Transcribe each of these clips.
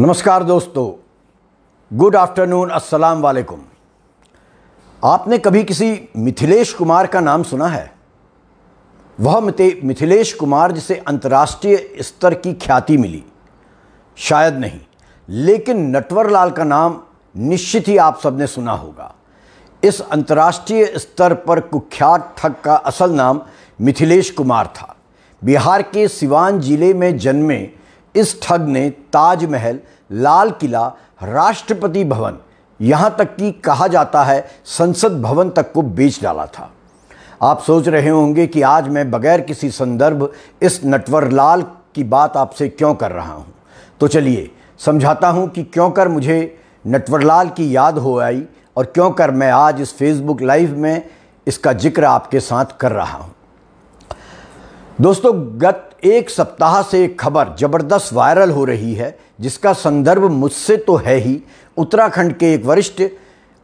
नमस्कार दोस्तों good afternoon अस्सलाम वालेकुम आपने कभी किसी मिथिलेश कुमार का नाम सुना है वह मिथिलेश कुमार जिसे अंतर्राष्ट्रीय स्तर की ख्याति मिली शायद नहीं लेकिन नटवर लाल का नाम निश्चित ही आप सबने सुना होगा इस अंतर्राष्ट्रीय स्तर पर कुख्यात ठग का असल नाम मिथिलेश कुमार था बिहार के सिवान जिले में जन्मे इस ठग ने ताजमहल लाल किला राष्ट्रपति भवन यहाँ तक कि कहा जाता है संसद भवन तक को बेच डाला था आप सोच रहे होंगे कि आज मैं बगैर किसी संदर्भ इस नटवर लाल की बात आपसे क्यों कर रहा हूँ तो चलिए समझाता हूँ कि क्यों कर मुझे नटवरलाल की याद हो आई और क्यों कर मैं आज इस फेसबुक लाइव में इसका जिक्र आपके साथ कर रहा हूँ दोस्तों गत एक सप्ताह से एक खबर जबरदस्त वायरल हो रही है जिसका संदर्भ मुझसे तो है ही उत्तराखंड के एक वरिष्ठ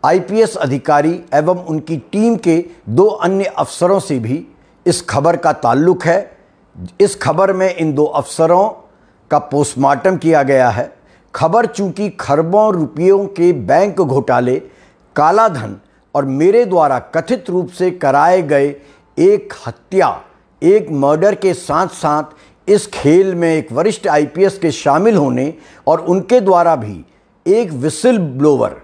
आईपीएस अधिकारी एवं उनकी टीम के दो अन्य अफसरों से भी इस खबर का ताल्लुक है इस खबर में इन दो अफसरों का पोस्टमार्टम किया गया है खबर चूंकि खरबों रुपयों के बैंक घोटाले काला धन और मेरे द्वारा कथित रूप से कराए गए एक हत्या एक मर्डर के साथ साथ इस खेल में एक वरिष्ठ आईपीएस के शामिल होने और उनके द्वारा भी एक विसिल ब्लोवर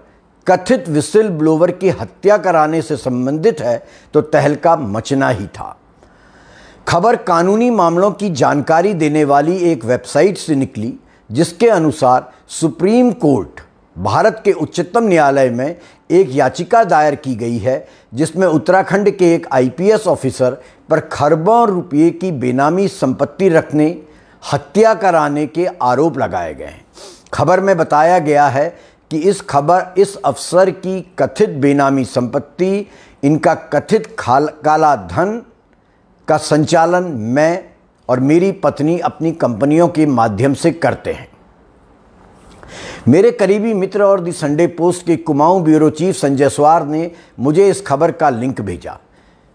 कथित विसिल ब्लोवर की हत्या कराने से संबंधित है तो तहलका मचना ही था खबर कानूनी मामलों की जानकारी देने वाली एक वेबसाइट से निकली जिसके अनुसार सुप्रीम कोर्ट भारत के उच्चतम न्यायालय में एक याचिका दायर की गई है जिसमें उत्तराखंड के एक आईपीएस ऑफिसर पर खरबों रुपये की बेनामी संपत्ति रखने हत्या कराने के आरोप लगाए गए हैं खबर में बताया गया है कि इस खबर इस अफसर की कथित बेनामी संपत्ति इनका कथित खाल काला धन का संचालन मैं और मेरी पत्नी अपनी कंपनियों के माध्यम से करते हैं मेरे करीबी मित्र और दी संडे पोस्ट के कुमाऊं ब्यूरो चीफ संजय स्वार ने मुझे इस खबर का लिंक भेजा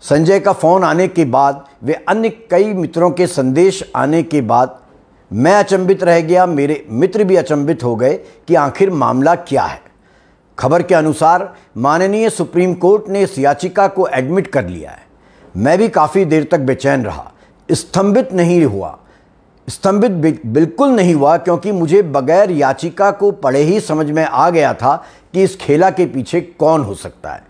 संजय का फ़ोन आने के बाद वे अन्य कई मित्रों के संदेश आने के बाद मैं अचंभित रह गया मेरे मित्र भी अचंभित हो गए कि आखिर मामला क्या है खबर के अनुसार माननीय सुप्रीम कोर्ट ने इस याचिका को एडमिट कर लिया है मैं भी काफ़ी देर तक बेचैन रहा स्तंभित नहीं हुआ स्तंभित बिल्कुल नहीं हुआ क्योंकि मुझे बगैर याचिका को पढ़े ही समझ में आ गया था कि इस खेला के पीछे कौन हो सकता है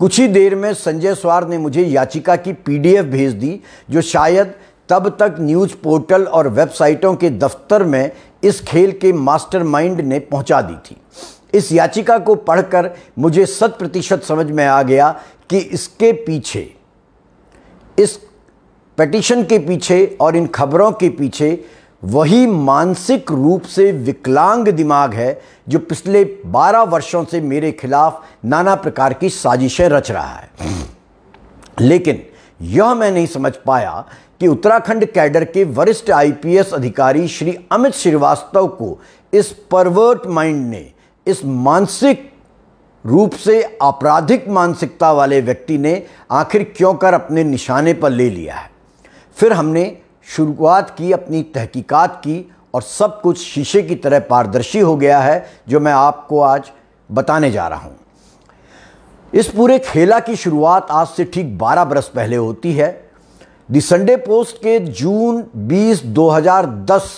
कुछ ही देर में संजय स्वार ने मुझे याचिका की पीडीएफ भेज दी जो शायद तब तक न्यूज पोर्टल और वेबसाइटों के दफ्तर में इस खेल के मास्टरमाइंड ने पहुंचा दी थी इस याचिका को पढ़कर मुझे शत प्रतिशत समझ में आ गया कि इसके पीछे इस पटिशन के पीछे और इन खबरों के पीछे वही मानसिक रूप से विकलांग दिमाग है जो पिछले 12 वर्षों से मेरे खिलाफ नाना प्रकार की साजिशें रच रहा है लेकिन यह मैं नहीं समझ पाया कि उत्तराखंड कैडर के वरिष्ठ आईपीएस अधिकारी श्री अमित श्रीवास्तव को इस परवर्ट माइंड ने इस मानसिक रूप से आपराधिक मानसिकता वाले व्यक्ति ने आखिर क्यों कर अपने निशाने पर ले लिया है फिर हमने शुरुआत की अपनी तहकीकात की और सब कुछ शीशे की तरह पारदर्शी हो गया है जो मैं आपको आज बताने जा रहा हूँ इस पूरे खेला की शुरुआत आज से ठीक 12 बरस पहले होती है दी संडे पोस्ट के जून 20 2010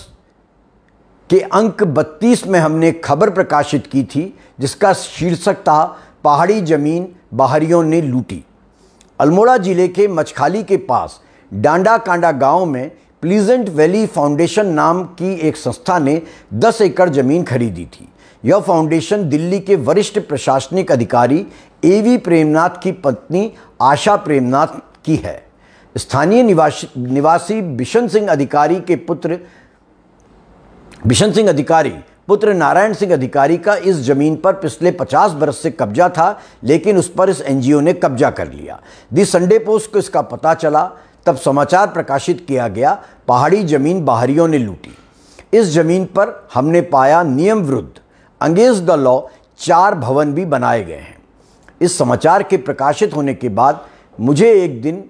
के अंक 32 में हमने खबर प्रकाशित की थी जिसका शीर्षक था पहाड़ी जमीन बाहरियों ने लूटी अल्मोड़ा जिले के मछखाली के पास डांडा कांडा गांव में प्लीजेंट वैली फाउंडेशन नाम की एक संस्था ने 10 एकड़ जमीन खरीदी थी यह फाउंडेशन दिल्ली के वरिष्ठ प्रशासनिक अधिकारी एवी प्रेमनाथ की पत्नी आशा प्रेमनाथ की है स्थानीय निवासी निवासी बिशन सिंह अधिकारी के पुत्र बिशन सिंह अधिकारी पुत्र नारायण सिंह अधिकारी का इस जमीन पर पिछले 50 बरस से कब्जा था लेकिन उस पर इस एनजीओ ने कब्जा कर लिया दी संडे पोस्ट को इसका पता चला तब समाचार प्रकाशित किया गया पहाड़ी जमीन बाहरियों ने लूटी इस जमीन पर हमने पाया नियम विरुद्ध अंगेज द लॉ चार भवन भी बनाए गए हैं इस समाचार के प्रकाशित होने के बाद मुझे एक दिन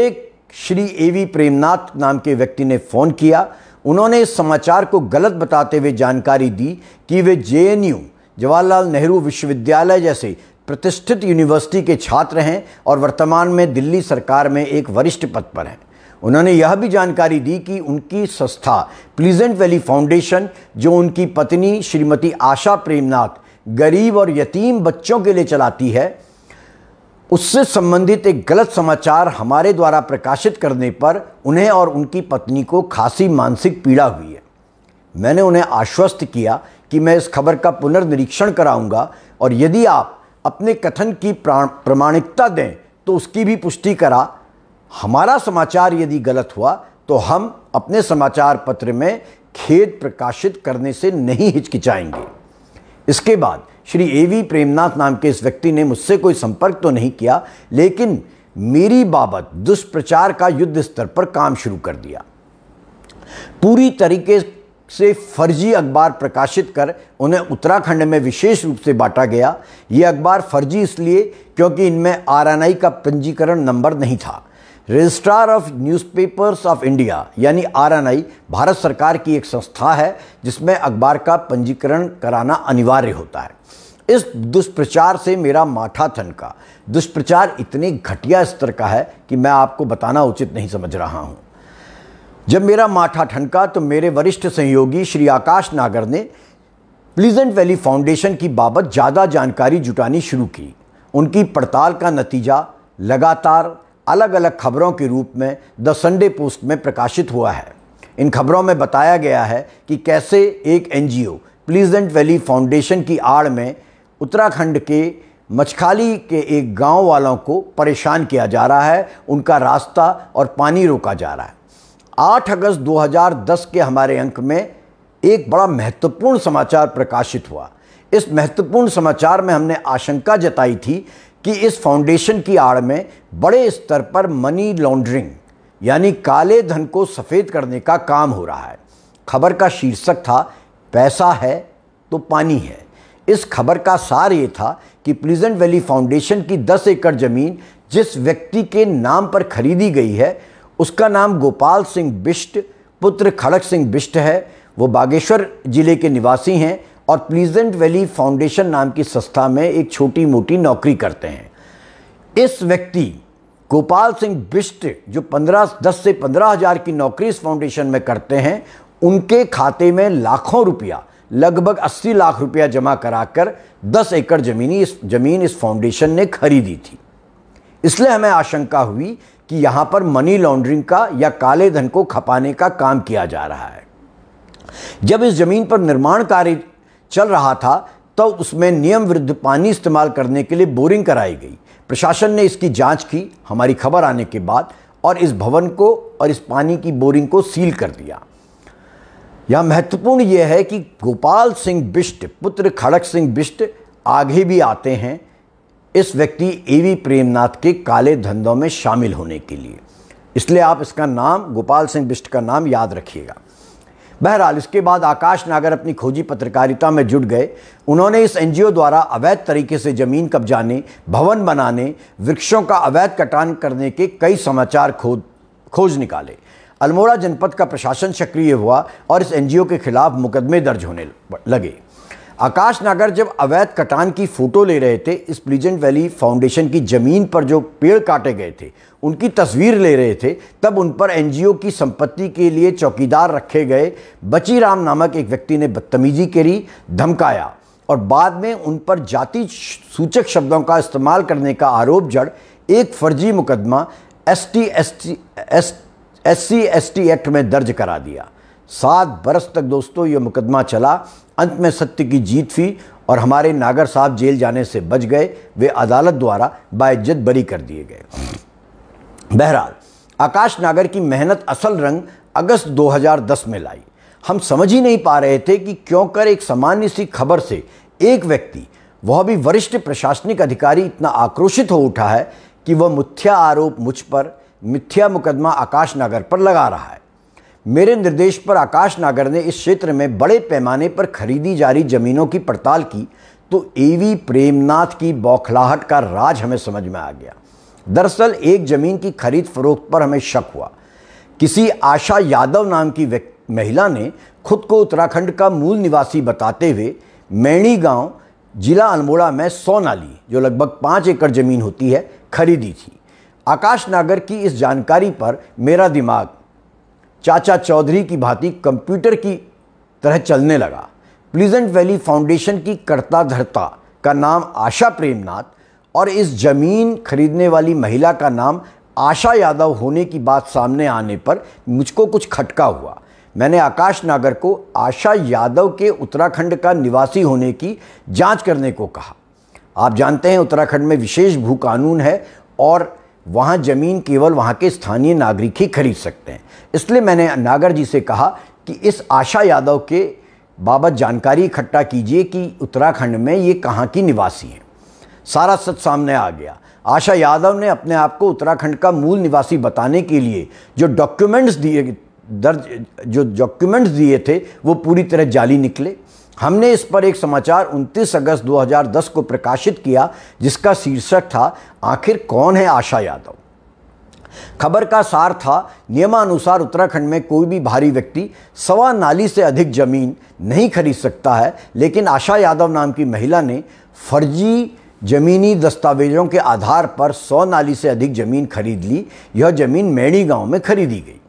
एक श्री ए वी प्रेमनाथ नाम के व्यक्ति ने फ़ोन किया उन्होंने इस समाचार को गलत बताते हुए जानकारी दी कि वे जे जवाहरलाल नेहरू विश्वविद्यालय जैसे प्रतिष्ठित यूनिवर्सिटी के छात्र हैं और वर्तमान में दिल्ली सरकार में एक वरिष्ठ पद पर हैं उन्होंने यह भी जानकारी दी कि उनकी संस्था प्लीजेंट वैली फाउंडेशन जो उनकी पत्नी श्रीमती आशा प्रेमनाथ गरीब और यतीम बच्चों के लिए चलाती है उससे संबंधित एक गलत समाचार हमारे द्वारा प्रकाशित करने पर उन्हें और उनकी पत्नी को खासी मानसिक पीड़ा हुई है मैंने उन्हें आश्वस्त किया कि मैं इस खबर का पुनर्निरीक्षण कराऊंगा और यदि आप अपने कथन की प्रमाणिकता दें तो उसकी भी पुष्टि करा हमारा समाचार यदि गलत हुआ तो हम अपने समाचार पत्र में खेद प्रकाशित करने से नहीं हिचकिचाएंगे इसके बाद श्री ए वी प्रेमनाथ नाम के इस व्यक्ति ने मुझसे कोई संपर्क तो नहीं किया लेकिन मेरी बाबत दुष्प्रचार का युद्ध स्तर पर काम शुरू कर दिया पूरी तरीके से फर्जी अखबार प्रकाशित कर उन्हें उत्तराखंड में विशेष रूप से बांटा गया ये अखबार फर्जी इसलिए क्योंकि इनमें आरएनआई का पंजीकरण नंबर नहीं था registrar of newspapers of India यानी आरएनआई भारत सरकार की एक संस्था है जिसमें अखबार का पंजीकरण कराना अनिवार्य होता है इस दुष्प्रचार से मेरा माथा थनका दुष्प्रचार इतने घटिया स्तर का है कि मैं आपको बताना उचित नहीं समझ रहा हूँ जब मेरा माथा ठनका तो मेरे वरिष्ठ सहयोगी श्री आकाश नागर ने प्लीजेंट वैली फाउंडेशन की बाबत ज़्यादा जानकारी जुटानी शुरू की उनकी पड़ताल का नतीजा लगातार अलग अलग खबरों के रूप में द संडे पोस्ट में प्रकाशित हुआ है इन खबरों में बताया गया है कि कैसे एक एनजीओ प्लीजेंट वैली फाउंडेशन की आड़ में उत्तराखंड के मछखाली के एक गांव वालों को परेशान किया जा रहा है उनका रास्ता और पानी रोका जा रहा है आठ अगस्त 2010 के हमारे अंक में एक बड़ा महत्वपूर्ण समाचार प्रकाशित हुआ इस महत्वपूर्ण समाचार में हमने आशंका जताई थी कि इस फाउंडेशन की आड़ में बड़े स्तर पर मनी लॉन्ड्रिंग यानी काले धन को सफ़ेद करने का काम हो रहा है खबर का शीर्षक था पैसा है तो पानी है इस खबर का सार ये था कि प्लीजेंट वैली फाउंडेशन की 10 एकड़ ज़मीन जिस व्यक्ति के नाम पर खरीदी गई है उसका नाम गोपाल सिंह बिष्ट पुत्र खड़क सिंह बिष्ट है वो बागेश्वर ज़िले के निवासी हैं और प्लीजेंट वैली फाउंडेशन नाम की संस्था में एक छोटी मोटी नौकरी करते हैं इस व्यक्ति गोपाल सिंह बिष्ट जो पंद्रह दस से पंद्रह हज़ार की नौकरी इस फाउंडेशन में करते हैं उनके खाते में लाखों रुपया लगभग अस्सी लाख रुपया जमा कराकर दस एकड़ जमीनी इस जमीन इस फाउंडेशन ने खरीदी थी इसलिए हमें आशंका हुई कि यहां पर मनी लॉन्ड्रिंग का या काले धन को खपाने का काम किया जा रहा है जब इस ज़मीन पर निर्माण कार्य चल रहा था तब तो उसमें नियम विरुद्ध पानी इस्तेमाल करने के लिए बोरिंग कराई गई प्रशासन ने इसकी जांच की हमारी खबर आने के बाद और इस भवन को और इस पानी की बोरिंग को सील कर दिया यह महत्वपूर्ण यह है कि गोपाल सिंह बिष्ट पुत्र खड़क सिंह बिष्ट आगे भी आते हैं इस व्यक्ति एवी प्रेमनाथ के काले धंधों में शामिल होने के लिए इसलिए आप इसका नाम गोपाल सिंह बिष्ट का नाम याद रखिएगा बहरहाल इसके बाद आकाश नागर अपनी खोजी पत्रकारिता में जुट गए उन्होंने इस एनजीओ द्वारा अवैध तरीके से जमीन कब्जाने भवन बनाने वृक्षों का अवैध कटान करने के कई समाचार खोज खोज निकाले अल्मोड़ा जनपद का प्रशासन सक्रिय हुआ और इस एनजीओ के खिलाफ मुकदमे दर्ज होने लगे आकाश नागर जब अवैध कटान की फ़ोटो ले रहे थे इस प्लीजेंट वैली फाउंडेशन की ज़मीन पर जो पेड़ काटे गए थे उनकी तस्वीर ले रहे थे तब उन पर एनजीओ की संपत्ति के लिए चौकीदार रखे गए बची राम नामक एक व्यक्ति ने बदतमीजी करी धमकाया और बाद में उन पर जाति सूचक शब्दों का इस्तेमाल करने का आरोप जड़ एक फर्जी मुकदमा S T S T S S C S T act में दर्ज करा दिया सात बरस तक दोस्तों ये मुकदमा चला अंत में सत्य की जीत हुई और हमारे नागर साहब जेल जाने से बच गए वे अदालत द्वारा बाइज्जत बरी कर दिए गए बहरहाल आकाश नागर की मेहनत असल रंग अगस्त 2010 में लाई हम समझ ही नहीं पा रहे थे कि क्यों कर एक सामान्य सी खबर से एक व्यक्ति वह भी वरिष्ठ प्रशासनिक अधिकारी इतना आक्रोशित हो उठा है कि वह मुथ्या आरोप मुझ पर मिथ्या मुकदमा आकाश नागर पर लगा रहा है मेरे निर्देश पर आकाश नागर ने इस क्षेत्र में बड़े पैमाने पर खरीदी जा रही जमीनों की पड़ताल की तो एवी प्रेमनाथ की बौखलाहट का राज हमें समझ में आ गया दरअसल एक जमीन की खरीद फरोख्त पर हमें शक हुआ किसी आशा यादव नाम की महिला ने खुद को उत्तराखंड का मूल निवासी बताते हुए मैणी गांव जिला अल्मोड़ा में सौ नाली जो लगभग पाँच एकड़ ज़मीन होती है खरीदी थी आकाश नागर की इस जानकारी पर मेरा दिमाग चाचा चौधरी की भांति कंप्यूटर की तरह चलने लगा प्लीजेंट वैली फाउंडेशन की कर्ता धर्ता का नाम आशा प्रेमनाथ और इस ज़मीन खरीदने वाली महिला का नाम आशा यादव होने की बात सामने आने पर मुझको कुछ खटका हुआ मैंने आकाश नागर को आशा यादव के उत्तराखंड का निवासी होने की जांच करने को कहा आप जानते हैं उत्तराखंड में विशेष भू कानून है और वहाँ ज़मीन केवल वहाँ के स्थानीय नागरिक ही खरीद सकते हैं इसलिए मैंने नागर जी से कहा कि इस आशा यादव के बाबत जानकारी इकट्ठा कीजिए कि उत्तराखंड में ये कहाँ की निवासी हैं सारा सच सामने आ गया आशा यादव ने अपने आप को उत्तराखंड का मूल निवासी बताने के लिए जो डॉक्यूमेंट्स दिए दर्ज जो डॉक्यूमेंट्स दिए थे वो पूरी तरह जाली निकले हमने इस पर एक समाचार 29 अगस्त 2010 को प्रकाशित किया जिसका शीर्षक था आखिर कौन है आशा यादव खबर का सार था नियमानुसार उत्तराखंड में कोई भी भारी व्यक्ति सवा नाली से अधिक जमीन नहीं खरीद सकता है लेकिन आशा यादव नाम की महिला ने फर्जी जमीनी दस्तावेजों के आधार पर सौ नाली से अधिक जमीन खरीद ली यह जमीन मैणी गांव में खरीदी गई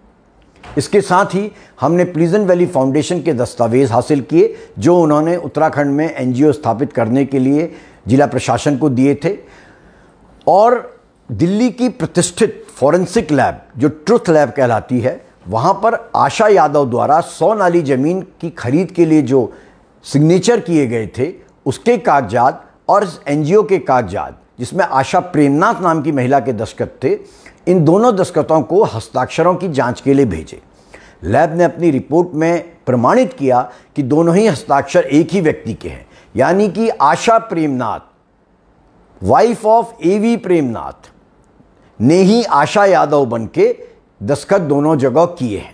इसके साथ ही हमने प्लीजन वैली फाउंडेशन के दस्तावेज हासिल किए जो उन्होंने उत्तराखंड में एनजीओ स्थापित करने के लिए जिला प्रशासन को दिए थे और दिल्ली की प्रतिष्ठित फॉरेंसिक लैब जो ट्रुथ लैब कहलाती है वहाँ पर आशा यादव द्वारा सौ नाली ज़मीन की खरीद के लिए जो सिग्नेचर किए गए थे उसके कागजात और एनजीओ के कागजात जिसमें आशा प्रेमनाथ नाम की महिला के दस्तखत थे इन दोनों दस्तखतों को हस्ताक्षरों की जांच के लिए भेजे लैब ने अपनी रिपोर्ट में प्रमाणित किया कि दोनों ही हस्ताक्षर एक ही व्यक्ति के हैं यानी कि Asha Premnath wife of A V Premnath ने ही आशा यादव बन के दस्खत दोनों जगह किए हैं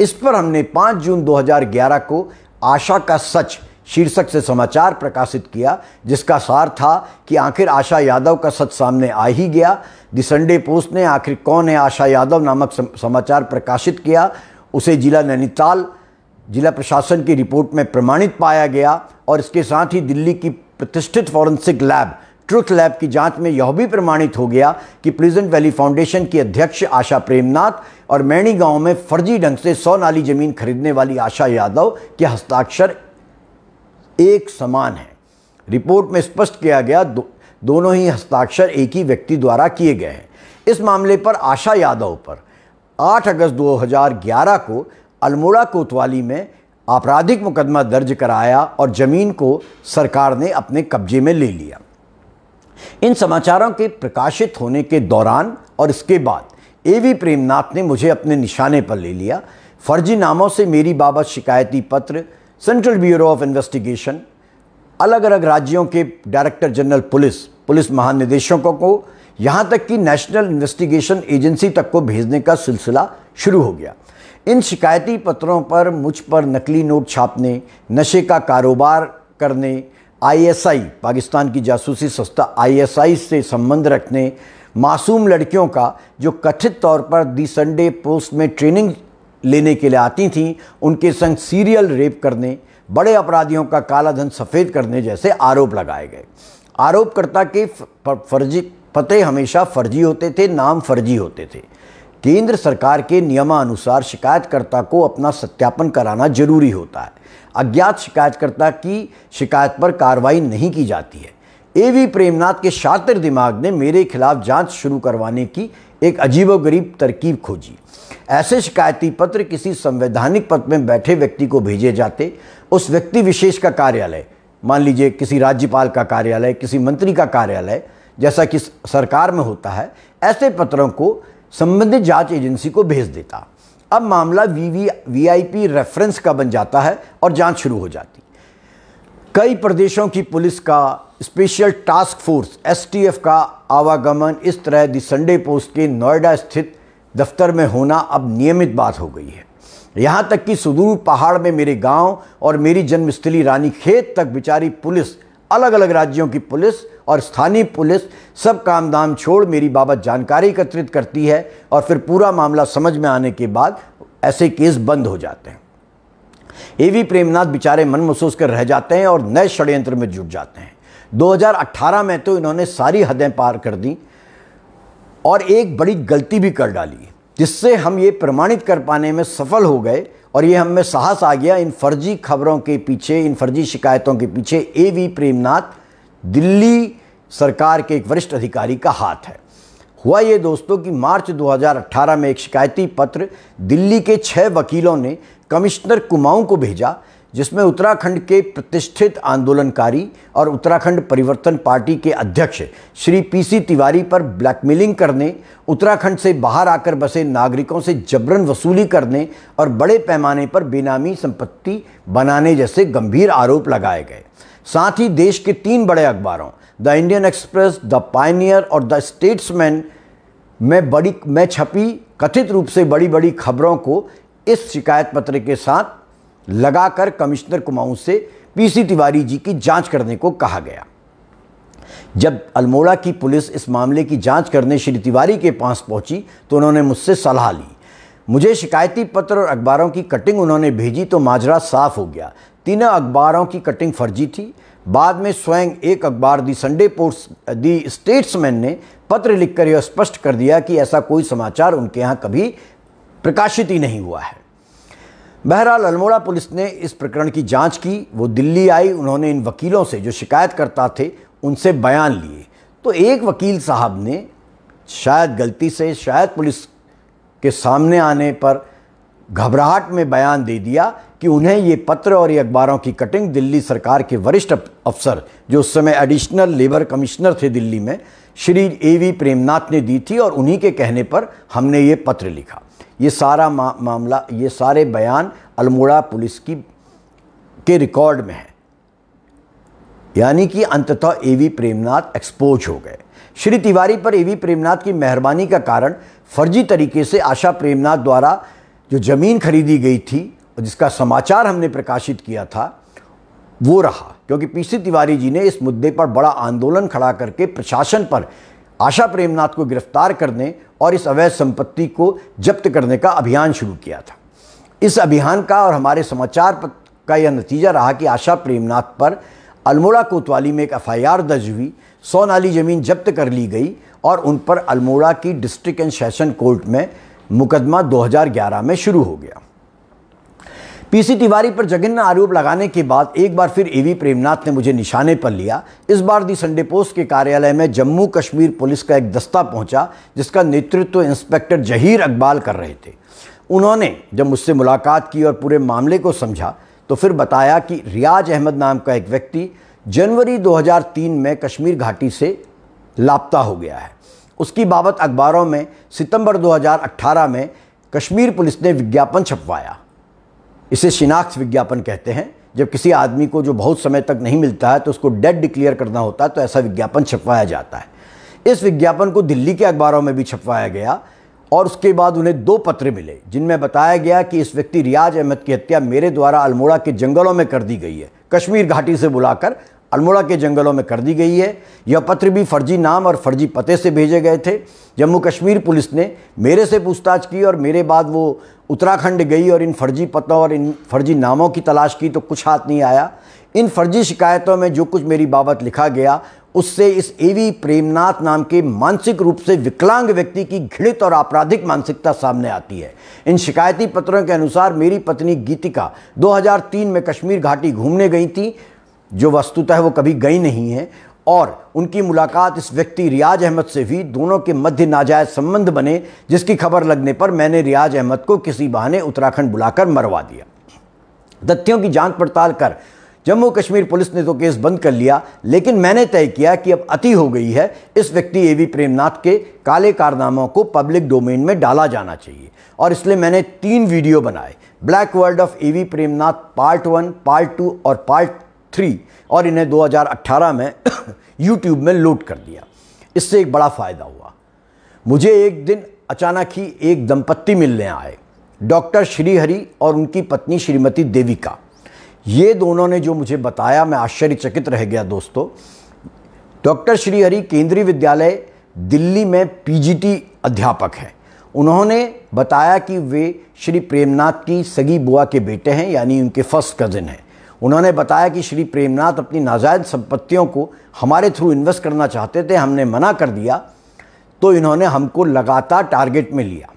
इस पर हमने 5 जून 2011 को आशा का सच शीर्षक से समाचार प्रकाशित किया जिसका सार था कि आखिर आशा यादव का सच सामने आ ही गया दि संडे पोस्ट ने आखिर कौन है आशा यादव नामक समाचार प्रकाशित किया उसे जिला नैनीताल जिला प्रशासन की रिपोर्ट में प्रमाणित पाया गया और इसके साथ ही दिल्ली की प्रतिष्ठित फॉरेंसिक लैब ट्रुथ लैब की जांच में यह भी प्रमाणित हो गया कि प्रिजेंट वैली फाउंडेशन की अध्यक्ष आशा प्रेमनाथ और मैणी गांव में फर्जी ढंग से सौ नाली जमीन खरीदने वाली आशा यादव के हस्ताक्षर एक समान है रिपोर्ट में स्पष्ट किया गया दो, दोनों ही हस्ताक्षर एक ही व्यक्ति द्वारा किए गए हैं इस मामले पर आशा यादव पर 8 अगस्त 2011 को अल्मोड़ा कोतवाली में आपराधिक मुकदमा दर्ज कराया और ज़मीन को सरकार ने अपने कब्जे में ले लिया इन समाचारों के प्रकाशित होने के दौरान और इसके बाद ए वी प्रेमनाथ ने मुझे अपने निशाने पर ले लिया फर्जी नामों से मेरी बाबत शिकायती पत्र सेंट्रल ब्यूरो ऑफ इन्वेस्टिगेशन अलग अलग राज्यों के डायरेक्टर जनरल पुलिस पुलिस महानिदेशकों को यहाँ तक कि नेशनल इन्वेस्टिगेशन एजेंसी तक को भेजने का सिलसिला शुरू हो गया इन शिकायती पत्रों पर मुझ पर नकली नोट छापने नशे का कारोबार करने आईएसआई पाकिस्तान की जासूसी संस्था आईएसआई से संबंध रखने मासूम लड़कियों का जो कथित तौर पर दी संडे पोस्ट में ट्रेनिंग लेने के लिए आती थीं उनके संग सीरियल रेप करने बड़े अपराधियों का काला धन सफ़ेद करने जैसे आरोप लगाए गए आरोपकर्ता के फर्जी पते हमेशा फर्जी होते थे नाम फर्जी होते थे केंद्र सरकार के नियमानुसार शिकायतकर्ता को अपना सत्यापन कराना जरूरी होता है अज्ञात शिकायतकर्ता की शिकायत पर कार्रवाई नहीं की जाती है ए वी प्रेमनाथ के शातिर दिमाग ने मेरे खिलाफ जांच शुरू करवाने की एक अजीबोगरीब तरकीब खोजी ऐसे शिकायती पत्र किसी संवैधानिक पद में बैठे व्यक्ति को भेजे जाते उस व्यक्ति विशेष का कार्यालय मान लीजिए किसी राज्यपाल का कार्यालय किसी मंत्री का कार्यालय जैसा कि सरकार में होता है ऐसे पत्रों को संबंधित जांच एजेंसी को भेज देता अब मामला V V V I P reference का बन जाता है और जांच शुरू हो जाती कई प्रदेशों की पुलिस का स्पेशल टास्क फोर्स एसटीएफ का आवागमन इस तरह दी संडे पोस्ट के नोएडा स्थित दफ्तर में होना अब नियमित बात हो गई है यहाँ तक कि सुदूर पहाड़ में मेरे गांव और मेरी जन्मस्थली रानी खेत तक बिचारी पुलिस अलग अलग राज्यों की पुलिस और स्थानीय पुलिस सब काम दाम छोड़ मेरी बाबत जानकारी एकत्रित करती है और फिर पूरा मामला समझ में आने के बाद ऐसे केस बंद हो जाते हैं ए वी प्रेमनाथ बेचारे मन महसूस कर रह जाते हैं और नए षड्यंत्र में जुट जाते हैं 2018 में तो इन्होंने सारी हदें पार कर दी और एक बड़ी गलती भी कर डाली जिससे हम ये प्रमाणित कर पाने में सफल हो गए और ये हमें साहस आ गया इन फर्जी खबरों के पीछे इन फर्जी शिकायतों के पीछे ए वी प्रेमनाथ दिल्ली सरकार के एक वरिष्ठ अधिकारी का हाथ है हुआ ये दोस्तों कि मार्च 2018 में एक शिकायती पत्र दिल्ली के छः वकीलों ने कमिश्नर कुमाऊं को भेजा जिसमें उत्तराखंड के प्रतिष्ठित आंदोलनकारी और उत्तराखंड परिवर्तन पार्टी के अध्यक्ष श्री पीसी तिवारी पर ब्लैकमेलिंग करने उत्तराखंड से बाहर आकर बसे नागरिकों से जबरन वसूली करने और बड़े पैमाने पर बेनामी संपत्ति बनाने जैसे गंभीर आरोप लगाए गए साथ ही देश के तीन बड़े अखबारों the Indian Express the Pioneer और द स्टेट्समैन में बड़ी में छपी कथित रूप से बड़ी बड़ी खबरों को इस शिकायत पत्र के साथ लगाकर कमिश्नर कुमाऊं से पीसी तिवारी जी की जांच करने को कहा गया जब अल्मोड़ा की पुलिस इस मामले की जांच करने श्री तिवारी के पास पहुंची तो उन्होंने मुझसे सलाह ली मुझे शिकायती पत्र और अखबारों की कटिंग उन्होंने भेजी तो माजरा साफ हो गया तीनों अखबारों की कटिंग फर्जी थी बाद में स्वयं एक अखबार the Sunday Post the Statesman ने पत्र लिखकर यह स्पष्ट कर दिया कि ऐसा कोई समाचार उनके यहाँ कभी प्रकाशित ही नहीं हुआ है बहरहाल अल्मोड़ा पुलिस ने इस प्रकरण की जांच की वो दिल्ली आई उन्होंने इन वकीलों से जो शिकायतकर्ता थे उनसे बयान लिए तो एक वकील साहब ने शायद गलती से शायद पुलिस के सामने आने पर घबराहट में बयान दे दिया कि उन्हें ये पत्र और ये अखबारों की कटिंग दिल्ली सरकार के वरिष्ठ अफसर जो उस समय एडिशनल लेबर कमिश्नर थे दिल्ली में श्री ए वी प्रेमनाथ ने दी थी और उन्हीं के कहने पर हमने ये पत्र लिखा ये सारा मा, मामला ये सारे बयान अल्मोड़ा पुलिस की के रिकॉर्ड में है यानी कि अंततः ए वी प्रेमनाथ एक्सपोज हो गए श्री तिवारी पर ए वी प्रेमनाथ की मेहरबानी का कारण फर्जी तरीके से आशा प्रेमनाथ द्वारा जो ज़मीन खरीदी गई थी और जिसका समाचार हमने प्रकाशित किया था वो रहा क्योंकि पीसी तिवारी जी ने इस मुद्दे पर बड़ा आंदोलन खड़ा करके प्रशासन पर आशा प्रेमनाथ को गिरफ्तार करने और इस अवैध संपत्ति को जब्त करने का अभियान शुरू किया था इस अभियान का और हमारे समाचार का यह नतीजा रहा कि आशा प्रेमनाथ पर अल्मोड़ा कोतवाली में एक एफआईआर दर्ज हुई सौ नाली ज़मीन जब्त कर ली गई और उन पर अल्मोड़ा की डिस्ट्रिक्ट एंड सेशन कोर्ट में मुकदमा 2011 में शुरू हो गया पीसी तिवारी पर जघन्य आरोप लगाने के बाद एक बार फिर एवी प्रेमनाथ ने मुझे निशाने पर लिया इस बार दी संडे पोस्ट के कार्यालय में जम्मू कश्मीर पुलिस का एक दस्ता पहुंचा जिसका नेतृत्व तो इंस्पेक्टर जहीर अकबाल कर रहे थे उन्होंने जब मुझसे मुलाकात की और पूरे मामले को समझा तो फिर बताया कि रियाज अहमद नाम का एक व्यक्ति जनवरी 2003 में कश्मीर घाटी से लापता हो गया है उसकी बाबत अखबारों में सितंबर 2018 में कश्मीर पुलिस ने विज्ञापन छपवाया इसे शिनाख्त विज्ञापन कहते हैं जब किसी आदमी को जो बहुत समय तक नहीं मिलता है तो उसको डेड डिक्लेयर करना होता है तो ऐसा विज्ञापन छपवाया जाता है इस विज्ञापन को दिल्ली के अखबारों में भी छपवाया गया और उसके बाद उन्हें दो पत्र मिले जिनमें बताया गया कि इस व्यक्ति रियाज अहमद की हत्या मेरे द्वारा अल्मोड़ा के जंगलों में कर दी गई है कश्मीर घाटी से बुलाकर अल्मोड़ा के जंगलों में कर दी गई है यह पत्र भी फर्जी नाम और फर्जी पते से भेजे गए थे जम्मू कश्मीर पुलिस ने मेरे से पूछताछ की और मेरे बाद वो उत्तराखंड गई और इन फर्जी पतों और इन फर्जी नामों की तलाश की तो कुछ हाथ नहीं आया इन फर्जी शिकायतों में जो कुछ मेरी बाबत लिखा गया उससे इस एवी प्रेमनाथ नाम के मानसिक रूप से विकलांग व्यक्ति की घृणित और आपराधिक मानसिकता सामने आती है इन शिकायती पत्रों के अनुसार मेरी पत्नी गीतिका 2003 में कश्मीर घाटी घूमने गई थी जो वस्तुतः वो कभी गई नहीं है और उनकी मुलाकात इस व्यक्ति रियाज अहमद से हुई दोनों के मध्य नाजायज संबंध बने जिसकी खबर लगने पर मैंने रियाज अहमद को किसी बहाने उत्तराखंड बुलाकर मरवा दिया तथ्यों की जांच पड़ताल कर जम्मू कश्मीर पुलिस ने तो केस बंद कर लिया लेकिन मैंने तय किया कि अब अति हो गई है इस व्यक्ति ए वी प्रेमनाथ के काले कारनामों को पब्लिक डोमेन में डाला जाना चाहिए और इसलिए मैंने तीन वीडियो बनाए black world of A V Premnath part one part two और पार्ट थ्री और इन्हें 2018 में यूट्यूब में लोड कर दिया इससे एक बड़ा फ़ायदा हुआ मुझे एक दिन अचानक ही एक दंपत्ति मिलने आए डॉक्टर श्रीहरि और उनकी पत्नी श्रीमती देविका ये दोनों ने जो मुझे बताया मैं आश्चर्यचकित रह गया दोस्तों डॉक्टर श्रीहरि केंद्रीय विद्यालय दिल्ली में पीजीटी अध्यापक हैं उन्होंने बताया कि वे श्री प्रेमनाथ की सगी बुआ के बेटे हैं यानी उनके फर्स्ट कज़िन हैं उन्होंने बताया कि श्री प्रेमनाथ अपनी नाजायज संपत्तियों को हमारे थ्रू इन्वेस्ट करना चाहते थे हमने मना कर दिया तो इन्होंने हमको लगातार टारगेट में लिया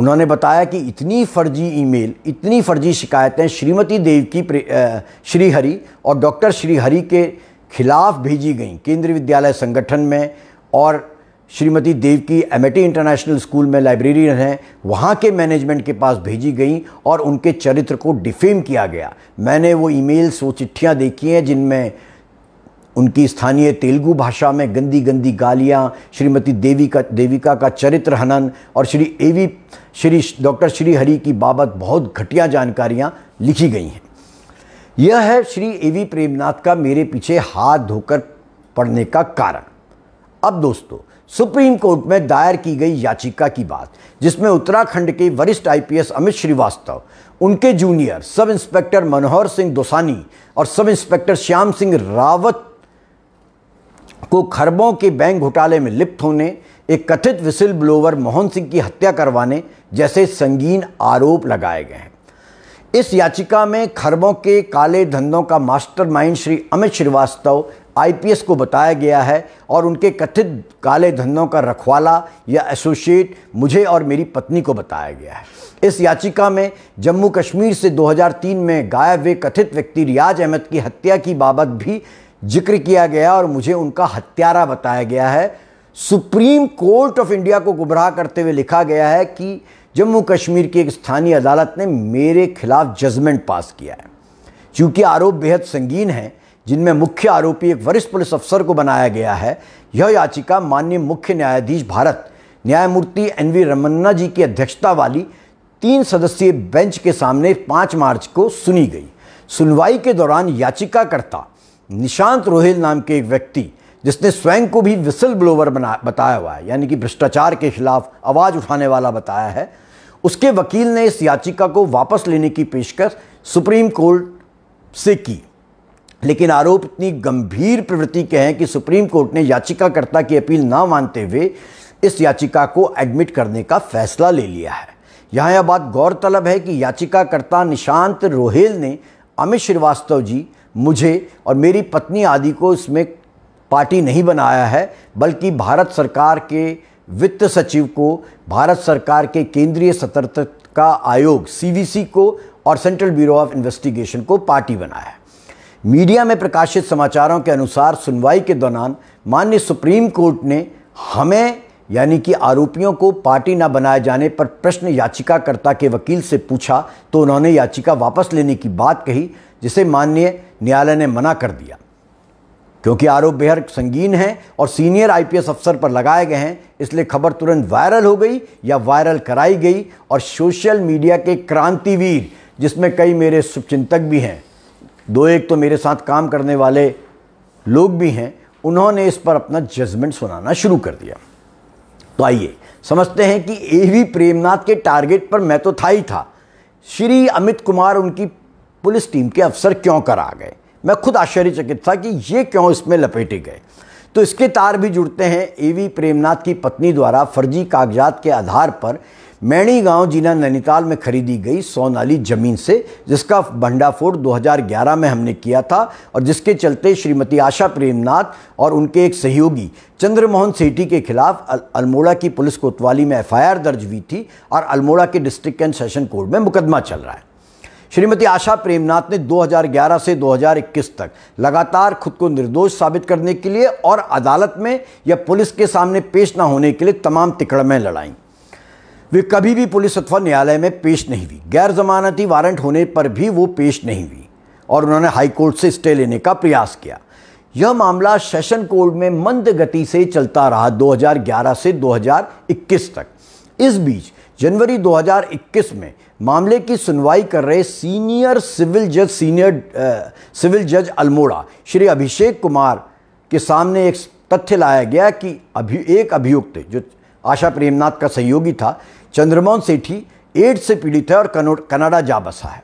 उन्होंने बताया कि इतनी फर्जी ईमेल, इतनी फर्जी शिकायतें श्रीमती देव की श्रीहरि और डॉक्टर श्रीहरि के खिलाफ भेजी गई केंद्रीय विद्यालय संगठन में और श्रीमती देव की एमएटी इंटरनेशनल स्कूल में लाइब्रेरियन हैं वहाँ के मैनेजमेंट के पास भेजी गई और उनके चरित्र को डिफेम किया गया मैंने वो ईमेल्स वो चिट्ठियाँ देखी हैं जिनमें उनकी स्थानीय तेलुगु भाषा में गंदी गंदी गालियाँ श्रीमती देवी का देविका का चरित्र हनन और श्री एवी श्री डॉक्टर श्री हरि की बाबत बहुत घटिया जानकारियाँ लिखी गई हैं यह है श्री एवी प्रेमनाथ का मेरे पीछे हाथ धोकर पढ़ने का कारण अब दोस्तों सुप्रीम कोर्ट में दायर की गई याचिका की बात जिसमें उत्तराखंड के वरिष्ठ आईपीएस अमित श्रीवास्तव उनके जूनियर सब इंस्पेक्टर मनोहर सिंह दोसानी और सब इंस्पेक्टर श्याम सिंह रावत को खरबों के बैंक घोटाले में लिप्त होने एक कथित विसिल ब्लोवर मोहन सिंह की हत्या करवाने जैसे संगीन आरोप लगाए गए हैं इस याचिका में खरबों के काले धंधों का मास्टरमाइंड श्री अमित श्रीवास्तव आईपीएस को बताया गया है और उनके कथित काले धंधों का रखवाला या एसोसिएट मुझे और मेरी पत्नी को बताया गया है इस याचिका में जम्मू कश्मीर से 2003 में गायब हुए कथित व्यक्ति रियाज अहमद की हत्या की बाबत भी जिक्र किया गया और मुझे उनका हत्यारा बताया गया है सुप्रीम कोर्ट ऑफ इंडिया को गुमराह करते हुए लिखा गया है कि जम्मू कश्मीर की एक स्थानीय अदालत ने मेरे खिलाफ जजमेंट पास किया है चूँकि आरोप बेहद संगीन है जिनमें मुख्य आरोपी एक वरिष्ठ पुलिस अफसर को बनाया गया है यह याचिका माननीय मुख्य न्यायाधीश भारत न्यायमूर्ति एन वी रमन्ना जी की अध्यक्षता वाली तीन सदस्यीय बेंच के सामने पाँच मार्च को सुनी गई सुनवाई के दौरान याचिकाकर्ता निशांत रोहिल नाम के एक व्यक्ति जिसने स्वयं को भी विसल ब्लोवर बना बताया हुआ है यानी कि भ्रष्टाचार के खिलाफ आवाज़ उठाने वाला बताया है उसके वकील ने इस याचिका को वापस लेने की पेशकश सुप्रीम कोर्ट से की लेकिन आरोप इतनी गंभीर प्रवृत्ति के हैं कि सुप्रीम कोर्ट ने याचिकाकर्ता की अपील ना मानते हुए इस याचिका को एडमिट करने का फैसला ले लिया है यहाँ यह बात गौरतलब है कि याचिकाकर्ता निशांत रोहेल ने अमित श्रीवास्तव जी मुझे और मेरी पत्नी आदि को इसमें पार्टी नहीं बनाया है बल्कि भारत सरकार के वित्त सचिव को भारत सरकार के केंद्रीय सतर्कता आयोग सीवीसी को और सेंट्रल ब्यूरो ऑफ इन्वेस्टिगेशन को पार्टी बनाया है मीडिया में प्रकाशित समाचारों के अनुसार सुनवाई के दौरान माननीय सुप्रीम कोर्ट ने हमें यानी कि आरोपियों को पार्टी न बनाए जाने पर प्रश्न याचिकाकर्ता के वकील से पूछा तो उन्होंने याचिका वापस लेने की बात कही जिसे माननीय न्यायालय ने मना कर दिया क्योंकि आरोप बेहद संगीन हैं और सीनियर आईपीएस अफसर पर लगाए गए हैं इसलिए खबर तुरंत वायरल हो गई या वायरल कराई गई और सोशल मीडिया के क्रांतिवीर जिसमें कई मेरे शुभचिंतक भी हैं दो एक तो मेरे साथ काम करने वाले लोग भी हैं उन्होंने इस पर अपना जजमेंट सुनाना शुरू कर दिया तो आइए समझते हैं कि ए वी प्रेमनाथ के टारगेट पर मैं तो था ही था श्री अमित कुमार उनकी पुलिस टीम के अफसर क्यों कर आ गए मैं खुद आश्चर्यचकित था कि ये क्यों इसमें लपेटे गए तो इसके तार भी जुड़ते हैं ए वी प्रेमनाथ की पत्नी द्वारा फर्जी कागजात के आधार पर मैणी गांव जिला नैनीताल में खरीदी गई सोनाली जमीन से जिसका भंडाफोड़ 2011 में हमने किया था और जिसके चलते श्रीमती आशा प्रेमनाथ और उनके एक सहयोगी चंद्रमोहन सेठी के खिलाफ अल, अल्मोड़ा की पुलिस कोतवाली में एफआईआर दर्ज हुई थी और अल्मोड़ा के डिस्ट्रिक्ट एंड सेशन कोर्ट में मुकदमा चल रहा है श्रीमती आशा प्रेमनाथ ने 2011 से 2021 तक लगातार खुद को निर्दोष साबित करने के लिए और अदालत में या पुलिस के सामने पेश न होने के लिए तमाम तिकड़में लड़ाईं वे कभी भी पुलिस अथवा न्यायालय में पेश नहीं हुई गैर जमानती वारंट होने पर भी वो पेश नहीं हुई और उन्होंने हाईकोर्ट से स्टे लेने का प्रयास किया यह मामला सेशन कोर्ट में मंद गति से चलता रहा 2011 से 2021 तक इस बीच जनवरी 2021 में मामले की सुनवाई कर रहे सीनियर सिविल जज सीनियर सिविल जज अल्मोड़ा श्री अभिषेक कुमार के सामने एक तथ्य लाया गया कि अभी एक अभियुक्त जो आशा प्रेमनाथ का सहयोगी था चंद्रमोहन सेठी एड्स से पीड़ित है और कनाडा जा बसा है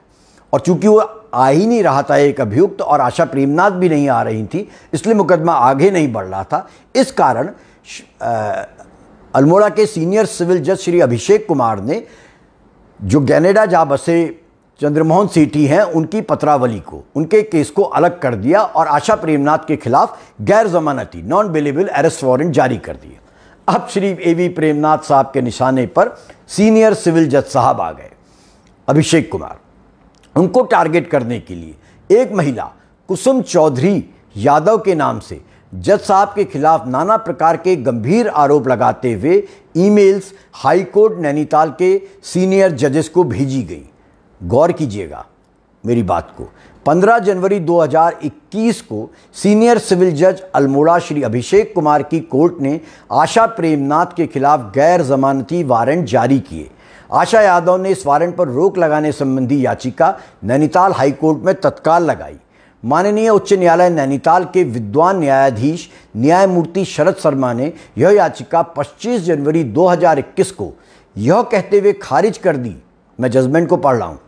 और चूंकि वो आ ही नहीं रहा था एक अभियुक्त और आशा प्रेमनाथ भी नहीं आ रही थी इसलिए मुकदमा आगे नहीं बढ़ रहा था इस कारण अल्मोड़ा के सीनियर सिविल जज श्री अभिषेक कुमार ने जो कैनेडा जा बसे चंद्रमोहन सेठी हैं उनकी पत्रावली को उनके केस को अलग कर दिया और आशा प्रेमनाथ के खिलाफ गैर जमानती नॉन बेलेबल अरेस्ट वारंट जारी कर दिया अब श्री ए वी प्रेमनाथ साहब के निशाने पर सीनियर सिविल जज साहब आ गए अभिषेक कुमार उनको टारगेट करने के लिए एक महिला कुसुम चौधरी यादव के नाम से जज साहब के खिलाफ नाना प्रकार के गंभीर आरोप लगाते हुए ईमेल्स हाईकोर्ट नैनीताल के सीनियर जजेस को भेजी गई गौर कीजिएगा मेरी बात को 15 जनवरी 2021 को सीनियर सिविल जज अल्मोड़ा श्री अभिषेक कुमार की कोर्ट ने आशा प्रेमनाथ के खिलाफ गैर जमानती वारंट जारी किए आशा यादव ने इस वारंट पर रोक लगाने संबंधी याचिका नैनीताल हाईकोर्ट में तत्काल लगाई माननीय उच्च न्यायालय नैनीताल के विद्वान न्यायाधीश न्यायमूर्ति शरद शर्मा ने यह याचिका 25 जनवरी 2021 को यह कहते हुए खारिज कर दी मैं जजमेंट को पढ़ रहा हूँ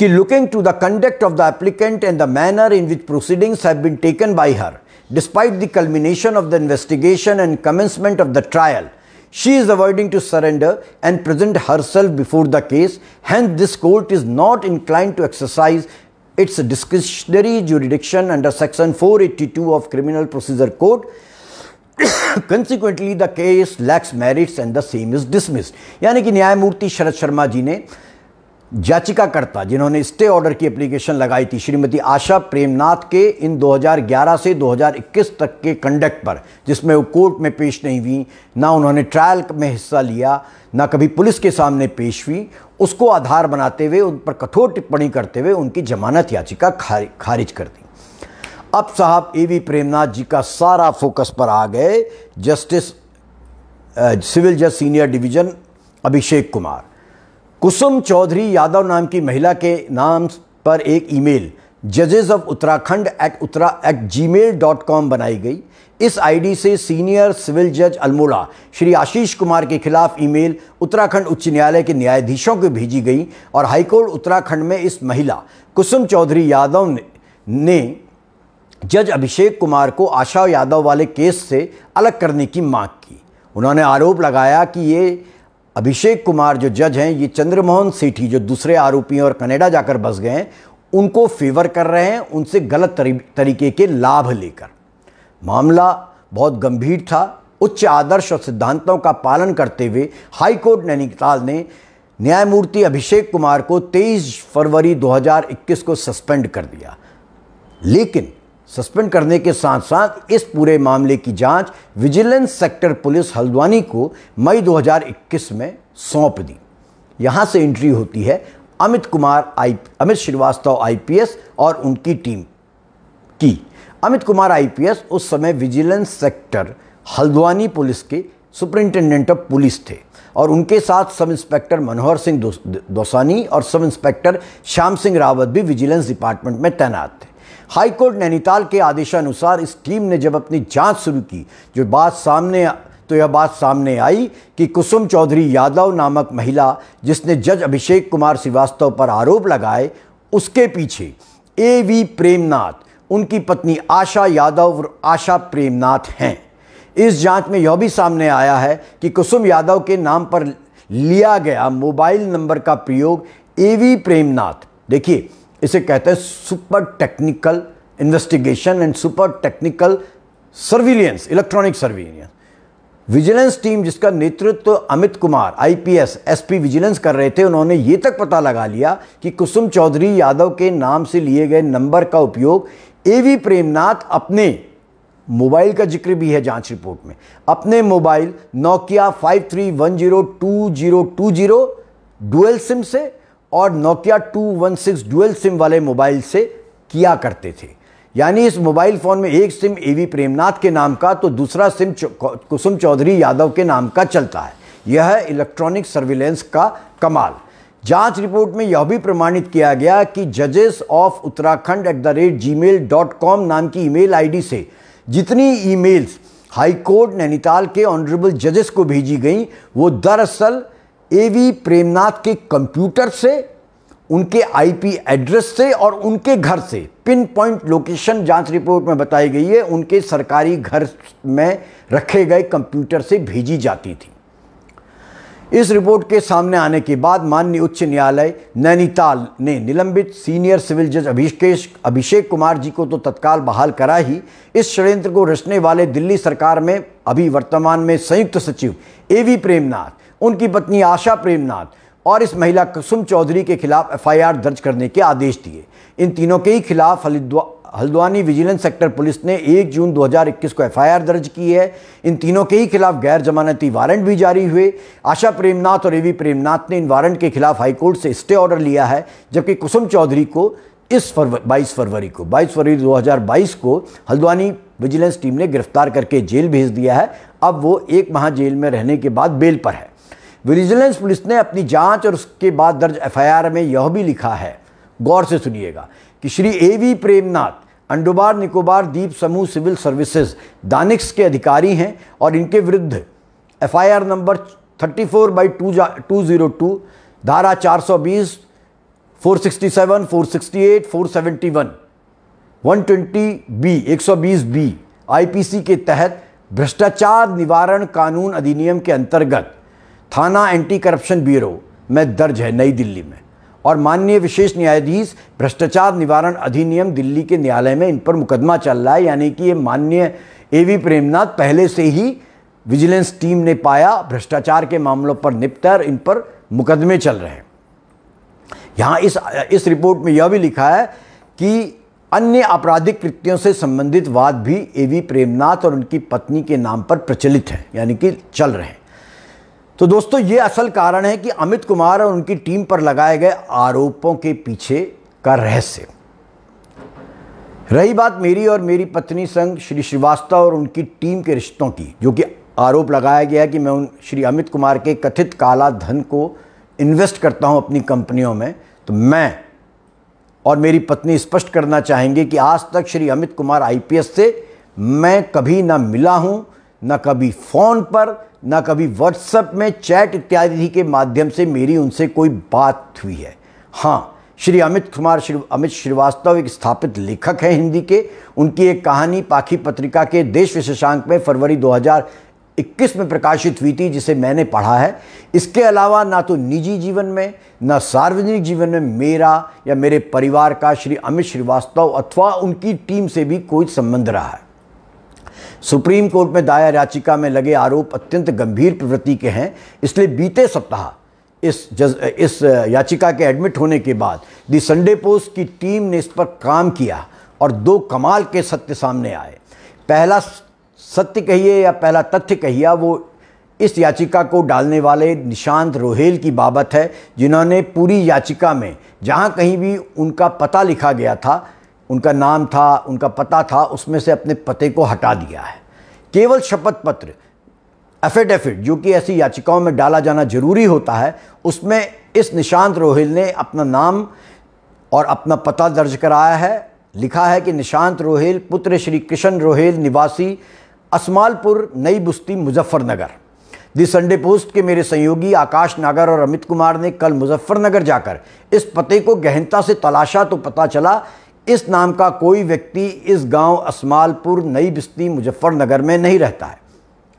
कि looking to the conduct of the applicant and the manner in which proceedings have been taken by her, despite the culmination of the investigation and commencement of the trial, she is avoiding to surrender and present herself before the case. Hence, this court is not inclined to exercise its discretionary jurisdiction under section 482 of criminal procedure code consequently the case lacks merits and the same is dismissed यानी कि न्यायमूर्ति शरद शर्मा जी ने याचिकाकर्ता जिन्होंने stay order की application लगाई थी श्रीमती आशा प्रेमनाथ के इन 2011 से 2021 तक के कंडक्ट पर जिसमें वो कोर्ट में पेश नहीं हुई ना उन्होंने ट्रायल में हिस्सा लिया ना कभी पुलिस के सामने पेश हुई उसको आधार बनाते हुए उन पर कठोर टिप्पणी करते हुए उनकी जमानत याचिका खारिज कर दी अब साहब ए वी प्रेमनाथ जी का सारा फोकस पर आ गए जस्टिस सिविल जज सीनियर डिवीज़न अभिषेक कुमार कुसुम चौधरी यादव नाम की महिला के नाम पर एक ईमेल जजेस of Uttarakhand at Uttara at Gmail dot com बनाई गई इस आईडी से सीनियर सिविल जज अल्मोड़ा श्री आशीष कुमार के खिलाफ ईमेल उत्तराखंड उच्च न्यायालय के न्यायाधीशों को भेजी गई और हाईकोर्ट उत्तराखंड में इस महिला कुसुम चौधरी यादव ने, ने जज अभिषेक कुमार को आशा यादव वाले केस से अलग करने की मांग की उन्होंने आरोप लगाया कि ये अभिषेक कुमार जो जज हैं ये चंद्रमोहन सेठी जो दूसरे आरोपी और कनेडा जाकर बस गए हैं उनको फेवर कर रहे हैं उनसे गलत तरीके के लाभ लेकर मामला बहुत गंभीर था उच्च आदर्श और सिद्धांतों का पालन करते हुए हाईकोर्ट नैनीताल ने न्यायमूर्ति अभिषेक कुमार को 23 फरवरी 2021 को सस्पेंड कर दिया लेकिन सस्पेंड करने के साथ साथ इस पूरे मामले की जांच विजिलेंस सेक्टर पुलिस हल्द्वानी को मई 2021 में सौंप दी यहां से एंट्री होती है अमित कुमार आई अमित श्रीवास्तव आईपीएस और उनकी टीम की अमित कुमार आईपीएस उस समय विजिलेंस सेक्टर हल्द्वानी पुलिस के सुपरिंटेंडेंट ऑफ पुलिस थे और उनके साथ सब इंस्पेक्टर मनोहर सिंह दोसानी और सब इंस्पेक्टर श्याम सिंह रावत भी विजिलेंस डिपार्टमेंट में तैनात थे हाईकोर्ट नैनीताल के आदेशानुसार इस टीम ने जब अपनी जांच शुरू की जो बात सामने तो यह बात सामने आई कि कुसुम चौधरी यादव नामक महिला जिसने जज अभिषेक कुमार श्रीवास्तव पर आरोप लगाए उसके पीछे ए वी प्रेमनाथ उनकी पत्नी आशा यादव और आशा प्रेमनाथ हैं इस जांच में यह भी सामने आया है कि कुसुम यादव के नाम पर लिया गया मोबाइल नंबर का प्रयोग ए वी प्रेमनाथ देखिए इसे कहते हैं super technical investigation and super technical surveillance electronic surveillance vigilance team जिसका नेतृत्व तो Amit Kumar IPS SP vigilance कर रहे थे उन्होंने ये तक पता लगा लिया कि कुसुम चौधरी यादव के नाम से लिए गए नंबर का उपयोग एवी प्रेमनाथ अपने मोबाइल का जिक्र भी है जांच रिपोर्ट में अपने mobile Nokia five three one zero zero two zero dual sim से और नोकिया 216 डुअल सिम वाले मोबाइल से किया करते थे यानी इस मोबाइल फ़ोन में एक सिम एवी प्रेमनाथ के नाम का तो दूसरा सिम कुसुम चौधरी यादव के नाम का चलता है यह है इलेक्ट्रॉनिक सर्विलेंस का कमाल जांच रिपोर्ट में यह भी प्रमाणित किया गया कि जजेस of Uttarakhand at the rate Gmail dot com नाम की ईमेल आईडी से जितनी ईमेल्स हाईकोर्ट नैनीताल के ऑनरेबल जजेस को भेजी गई वो दरअसल एवी प्रेमनाथ के कंप्यूटर से उनके आईपी एड्रेस से और उनके घर से पिन पॉइंट लोकेशन जांच रिपोर्ट में बताई गई है उनके सरकारी घर में रखे गए कंप्यूटर से भेजी जाती थी इस रिपोर्ट के सामने आने के बाद माननीय उच्च न्यायालय नैनीताल ने निलंबित सीनियर सिविल जज अभिषेक अभिषेक कुमार जी को तो तत्काल बहाल करा ही इस षड्यंत्र को रचने वाले दिल्ली सरकार में अभी वर्तमान में संयुक्त सचिव ए वी प्रेमनाथ उनकी पत्नी आशा प्रेमनाथ और इस महिला कुसुम चौधरी के खिलाफ एफआईआर दर्ज करने के आदेश दिए इन तीनों के ही खिलाफ हल्द्वा हल्द्वानी विजिलेंस सेक्टर पुलिस ने 1 जून 2021 को एफआईआर दर्ज की है इन तीनों के ही खिलाफ गैर जमानती वारंट भी जारी हुए आशा प्रेमनाथ और एवी प्रेमनाथ ने इन वारंट के खिलाफ हाईकोर्ट से स्टे ऑर्डर लिया है जबकि कुसुम चौधरी को इस फरवरी बाईस फरवरी को बाईस फरवरी 2022 को हल्द्वानी विजिलेंस टीम ने गिरफ्तार करके जेल भेज दिया है अब वो एक माह जेल में रहने के बाद बेल पर है विजिलेंस पुलिस ने अपनी जांच और उसके बाद दर्ज एफआईआर में यह भी लिखा है गौर से सुनिएगा कि श्री ए वी प्रेमनाथ अंडोबार निकोबार द्वीप समूह सिविल सर्विसेज दानिक्स के अधिकारी हैं और इनके विरुद्ध FIR number 34 four by two two zero two धारा 420, 467, 468, 471, 120 बी 120 बी आईपीसी के तहत भ्रष्टाचार निवारण कानून अधिनियम के अंतर्गत थाना एंटी करप्शन ब्यूरो में दर्ज है नई दिल्ली में और माननीय विशेष न्यायाधीश भ्रष्टाचार निवारण अधिनियम दिल्ली के न्यायालय में इन पर मुकदमा चल रहा है यानी कि ये माननीय ए वी प्रेमनाथ पहले से ही विजिलेंस टीम ने पाया भ्रष्टाचार के मामलों पर निपटर इन पर मुकदमे चल रहे हैं यहाँ इस इस रिपोर्ट में यह भी लिखा है कि अन्य आपराधिक कृत्यों से संबंधित वाद भी ए वी प्रेमनाथ और उनकी पत्नी के नाम पर प्रचलित हैं यानी कि चल रहे हैं तो दोस्तों ये असल कारण है कि अमित कुमार और उनकी टीम पर लगाए गए आरोपों के पीछे का रहस्य रही बात मेरी और मेरी पत्नी संग श्री श्रीवास्तव और उनकी टीम के रिश्तों की जो कि आरोप लगाया गया कि मैं उन श्री अमित कुमार के कथित काला धन को इन्वेस्ट करता हूं अपनी कंपनियों में तो मैं और मेरी पत्नी स्पष्ट करना चाहेंगे कि आज तक श्री अमित कुमार आईपीएस से मैं कभी ना मिला हूं ना कभी फ़ोन पर ना कभी व्हाट्सएप में चैट इत्यादि के माध्यम से मेरी उनसे कोई बात हुई है हाँ श्री अमित कुमार श्री अमित श्रीवास्तव एक स्थापित लेखक हैं हिंदी के उनकी एक कहानी पाखी पत्रिका के देश विशेषांक में फरवरी 2021 में प्रकाशित हुई थी जिसे मैंने पढ़ा है इसके अलावा ना तो निजी जीवन में ना सार्वजनिक जीवन में मेरा या मेरे परिवार का श्री अमित श्रीवास्तव अथवा उनकी टीम से भी कोई संबंध रहा है सुप्रीम कोर्ट में दायर याचिका में लगे आरोप अत्यंत गंभीर प्रवृत्ति के हैं इसलिए बीते सप्ताह इस जज इस याचिका के एडमिट होने के बाद दी संडे पोस्ट की टीम ने इस पर काम किया और दो कमाल के सत्य सामने आए पहला सत्य कहिए या पहला तथ्य कहिए वो इस याचिका को डालने वाले निशांत रोहेल की बाबत है जिन्होंने पूरी याचिका में जहाँ कहीं भी उनका पता लिखा गया था उनका नाम था उनका पता था उसमें से अपने पते को हटा दिया है केवल शपथ पत्र एफिडेफिट जो कि ऐसी याचिकाओं में डाला जाना जरूरी होता है उसमें इस निशांत रोहिल ने अपना नाम और अपना पता दर्ज कराया है लिखा है कि निशांत रोहिल पुत्र श्री कृष्ण रोहिल निवासी असमालपुर नई बुस्ती मुजफ्फरनगर दी संडे पोस्ट के मेरे सहयोगी आकाश नागर और अमित कुमार ने कल मुजफ्फरनगर जाकर इस पते को गहनता से तलाशा तो पता चला इस नाम का कोई व्यक्ति इस गांव असमालपुर नई बस्ती मुजफ्फरनगर में नहीं रहता है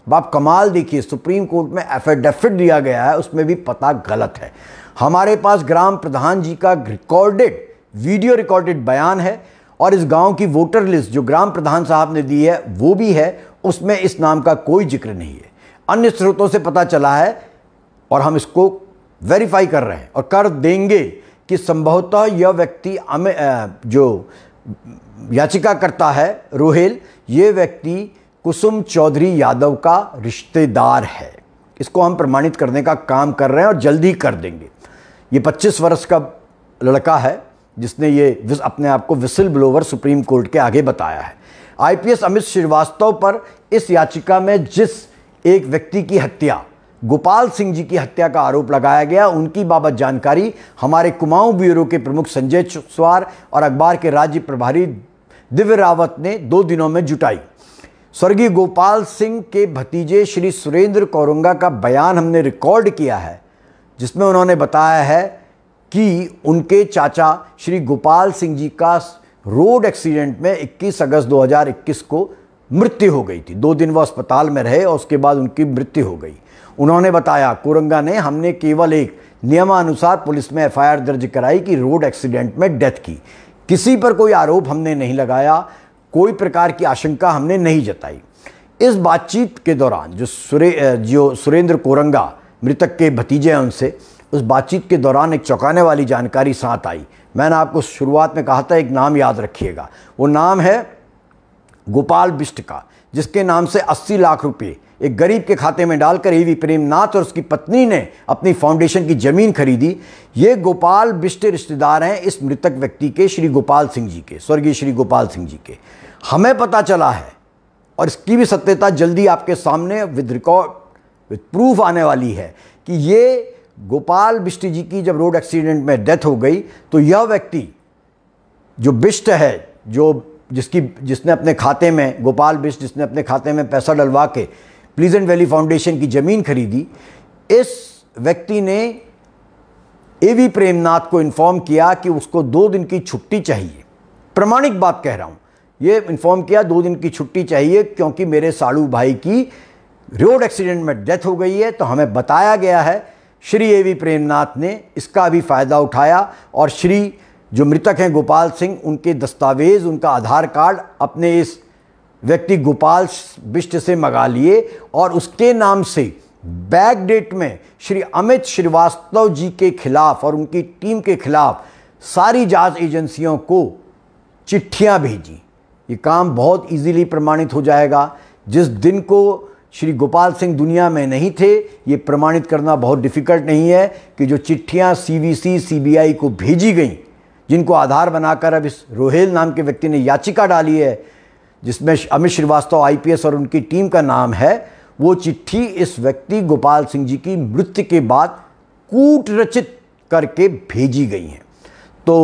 बाप कमाल देखिए सुप्रीम कोर्ट में एफिडेफिट दिया गया है उसमें भी पता गलत है हमारे पास ग्राम प्रधान जी का रिकॉर्डेड वीडियो रिकॉर्डेड बयान है और इस गांव की वोटर लिस्ट जो ग्राम प्रधान साहब ने दी है वो भी है उसमें इस नाम का कोई जिक्र नहीं है अन्य स्रोतों से पता चला है और हम इसको वेरीफाई कर रहे हैं और कर देंगे कि संभवतः यह व्यक्ति जो याचिका करता है रोहेल ये व्यक्ति कुसुम चौधरी यादव का रिश्तेदार है इसको हम प्रमाणित करने का काम कर रहे हैं और जल्दी कर देंगे ये 25 वर्ष का लड़का है जिसने ये अपने आप को विसिल ब्लोवर सुप्रीम कोर्ट के आगे बताया है आईपीएस अमित श्रीवास्तव पर इस याचिका में जिस एक व्यक्ति की हत्या गोपाल सिंह जी की हत्या का आरोप लगाया गया उनकी बाबत जानकारी हमारे कुमाऊं ब्यूरो के प्रमुख संजय चुकसवार और अखबार के राज्य प्रभारी दिव्य रावत ने दो दिनों में जुटाई स्वर्गीय गोपाल सिंह के भतीजे श्री सुरेंद्र कौरंगा का बयान हमने रिकॉर्ड किया है जिसमें उन्होंने बताया है कि उनके चाचा श्री गोपाल सिंह जी का रोड एक्सीडेंट में 21 अगस्त 2021 को मृत्यु हो गई थी दो दिन वह अस्पताल में रहे और उसके बाद उनकी मृत्यु हो गई उन्होंने बताया कोरंगा ने हमने केवल एक नियमानुसार पुलिस में एफआईआर दर्ज कराई कि रोड एक्सीडेंट में डेथ की किसी पर कोई आरोप हमने नहीं लगाया कोई प्रकार की आशंका हमने नहीं जताई इस बातचीत के दौरान जो सुरे जो सुरेंद्र कोरंगा मृतक के भतीजे हैं उनसे उस बातचीत के दौरान एक चौंकाने वाली जानकारी साथ आई मैंने आपको शुरुआत में कहा था एक नाम याद रखिएगा वो नाम है गोपाल बिष्ट का जिसके नाम से 80 लाख रुपए एक गरीब के खाते में डालकर ए वी प्रेमनाथ और उसकी पत्नी ने अपनी फाउंडेशन की ज़मीन खरीदी ये गोपाल बिष्ट रिश्तेदार हैं इस मृतक व्यक्ति के श्री गोपाल सिंह जी के स्वर्गीय श्री गोपाल सिंह जी के हमें पता चला है और इसकी भी सत्यता जल्दी आपके सामने विद रिकॉर्ड विद प्रूफ आने वाली है कि ये गोपाल बिष्ट जी की जब रोड एक्सीडेंट में डेथ हो गई तो यह व्यक्ति जो बिष्ट है जो जिसकी जिसने अपने खाते में गोपाल बिष्ट जिसने अपने खाते में पैसा डलवा के प्लीजेंट वैली फाउंडेशन की ज़मीन खरीदी इस व्यक्ति ने ए वी प्रेमनाथ को इन्फॉर्म किया कि उसको दो दिन की छुट्टी चाहिए प्रमाणिक बात कह रहा हूँ ये इन्फॉर्म किया दो दिन की छुट्टी चाहिए क्योंकि मेरे साड़ू भाई की रोड एक्सीडेंट में डेथ हो गई है तो हमें बताया गया है श्री ए वी प्रेमनाथ ने इसका भी फ़ायदा उठाया और श्री जो मृतक हैं गोपाल सिंह उनके दस्तावेज़ उनका आधार कार्ड अपने इस व्यक्ति गोपाल बिष्ट से मंगा लिए और उसके नाम से बैक डेट में श्री अमित श्रीवास्तव जी के खिलाफ और उनकी टीम के खिलाफ सारी जांच एजेंसियों को चिट्ठियां भेजी ये काम बहुत इजीली प्रमाणित हो जाएगा जिस दिन को श्री गोपाल सिंह दुनिया में नहीं थे ये प्रमाणित करना बहुत डिफ़िकल्ट नहीं है कि जो चिट्ठियां सीबीसी सीबीआई को भेजी गईं जिनको आधार बनाकर अब इस रोहेल नाम के व्यक्ति ने याचिका डाली है जिसमें अमित श्रीवास्तव आईपीएस और उनकी टीम का नाम है वो चिट्ठी इस व्यक्ति गोपाल सिंह जी की मृत्यु के बाद कूट रचित करके भेजी गई है तो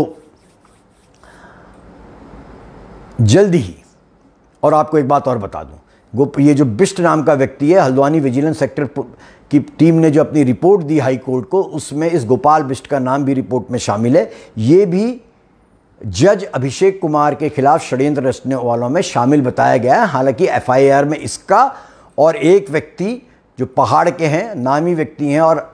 जल्द ही और आपको एक बात और बता दूं गोप ये जो बिष्ट नाम का व्यक्ति है हल्द्वानी विजिलेंस सेक्टर की टीम ने जो अपनी रिपोर्ट दी हाई कोर्ट को उसमें इस गोपाल बिष्ट का नाम भी रिपोर्ट में शामिल है ये भी जज अभिषेक कुमार के खिलाफ षड्यंत्र रचने वालों में शामिल बताया गया है हालांकि एफआईआर में इसका और एक व्यक्ति जो पहाड़ के हैं नामी व्यक्ति हैं और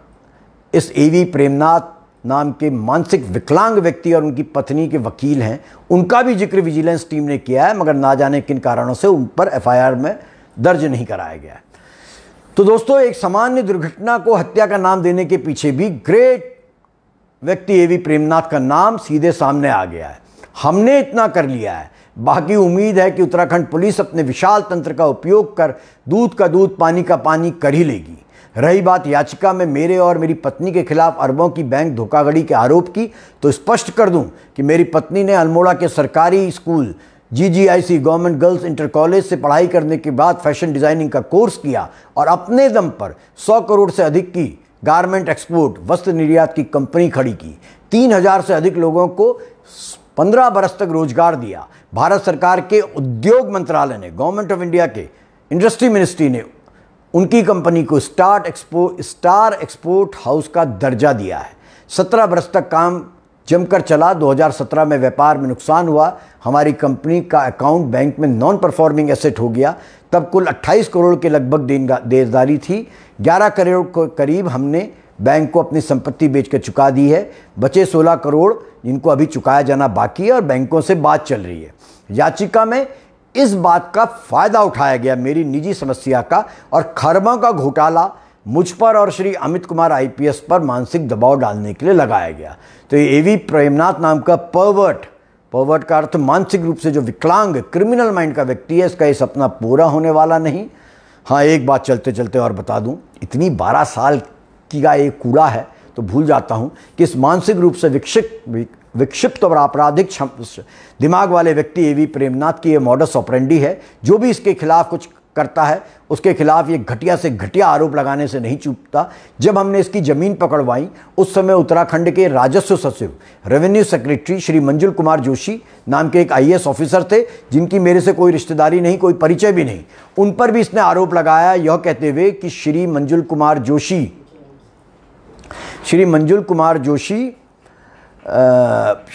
इस एवी प्रेमनाथ नाम के मानसिक विकलांग व्यक्ति और उनकी पत्नी के वकील हैं उनका भी जिक्र विजिलेंस टीम ने किया है मगर ना जाने किन कारणों से उन पर एफ में दर्ज नहीं कराया गया तो दोस्तों एक सामान्य दुर्घटना को हत्या का नाम देने के पीछे भी ग्रेट व्यक्ति ए वी प्रेमनाथ का नाम सीधे सामने आ गया है हमने इतना कर लिया है बाकी उम्मीद है कि उत्तराखंड पुलिस अपने विशाल तंत्र का उपयोग कर दूध का दूध पानी का पानी कर ही लेगी रही बात याचिका में मेरे और मेरी पत्नी के खिलाफ अरबों की बैंक धोखाधड़ी के आरोप की तो स्पष्ट कर दूं कि मेरी पत्नी ने अल्मोड़ा के सरकारी school GGIC government girls inter college से पढ़ाई करने के बाद फैशन डिज़ाइनिंग का कोर्स किया और अपने दम पर 100 करोड़ से अधिक की गारमेंट एक्सपोर्ट वस्त्र निर्यात की कंपनी खड़ी की तीन हजार से अधिक लोगों को पंद्रह बरस तक रोजगार दिया भारत सरकार के उद्योग मंत्रालय ने गवर्नमेंट ऑफ इंडिया के इंडस्ट्री मिनिस्ट्री ने उनकी कंपनी को start expo star export house का दर्जा दिया है सत्रह बरस तक काम जमकर चला 2017 में व्यापार में नुकसान हुआ हमारी कंपनी का अकाउंट बैंक में नॉन परफॉर्मिंग एसेट हो गया तब कुल 28 करोड़ के लगभग देन थी 11 करोड़ के करीब हमने बैंक को अपनी संपत्ति बेचकर चुका दी है बचे 16 करोड़ जिनको अभी चुकाया जाना बाकी है और बैंकों से बात चल रही है याचिका में इस बात का फ़ायदा उठाया गया मेरी निजी समस्या का और खरबों का घोटाला मुझ पर और श्री अमित कुमार आईपीएस पर मानसिक दबाव डालने के लिए लगाया गया तो ये एवी प्रेमनाथ नाम का पर्वट पर्वट का अर्थ मानसिक रूप से जो विकलांग क्रिमिनल माइंड का व्यक्ति है इसका ये सपना पूरा होने वाला नहीं हाँ एक बात चलते चलते और बता दूँ इतनी बारह साल की का एक कूड़ा है तो भूल जाता हूँ कि इस मानसिक रूप से विक्षिप्त विक्षिप्त और आपराधिक दिमाग वाले व्यक्ति ए वी प्रेमनाथ की ये मॉडस ऑपरेंडी है जो भी इसके खिलाफ कुछ करता है उसके खिलाफ ये घटिया से घटिया आरोप लगाने से नहीं चूकता जब हमने इसकी ज़मीन पकड़वाई उस समय उत्तराखंड के राजस्व सचिव रेवेन्यू सेक्रेटरी श्री मंजुल कुमार जोशी नाम के एक आईएएस ऑफिसर थे जिनकी मेरे से कोई रिश्तेदारी नहीं कोई परिचय भी नहीं उन पर भी इसने आरोप लगाया यह कहते हुए कि श्री मंजुल कुमार जोशी श्री मंजुल कुमार जोशी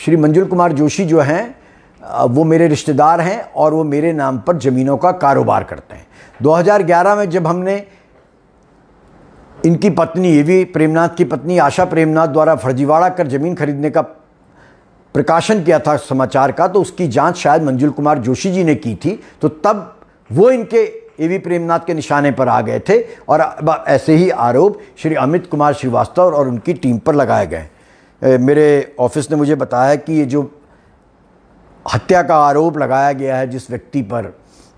श्री मंजुल कुमार जोशी जो हैं वो मेरे रिश्तेदार हैं और वो मेरे नाम पर ज़मीनों का कारोबार करते हैं 2011 में जब हमने इनकी पत्नी ये भी प्रेमनाथ की पत्नी आशा प्रेमनाथ द्वारा फर्जीवाड़ा कर जमीन खरीदने का प्रकाशन किया था समाचार का तो उसकी जांच शायद मंजुल कुमार जोशी जी ने की थी तो तब वो इनके ए वी प्रेमनाथ के निशाने पर आ गए थे और ऐसे ही आरोप श्री अमित कुमार श्रीवास्तव और उनकी टीम पर लगाए गए मेरे ऑफिस ने मुझे बताया कि ये जो हत्या का आरोप लगाया गया है जिस व्यक्ति पर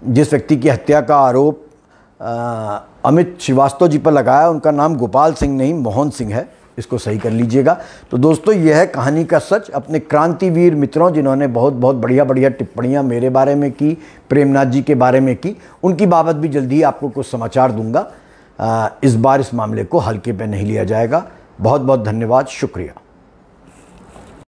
जिस व्यक्ति की हत्या का आरोप अमित श्रीवास्तव जी पर लगाया उनका नाम गोपाल सिंह नहीं मोहन सिंह है इसको सही कर लीजिएगा तो दोस्तों यह है कहानी का सच अपने क्रांतिवीर मित्रों जिन्होंने बहुत बहुत बढ़िया बढ़िया टिप्पणियाँ मेरे बारे में की प्रेमनाथ जी के बारे में की उनकी बाबत भी जल्दी ही आपको कुछ समाचार दूंगा आ, इस बार इस मामले को हल्के पे नहीं लिया जाएगा बहुत बहुत धन्यवाद शुक्रिया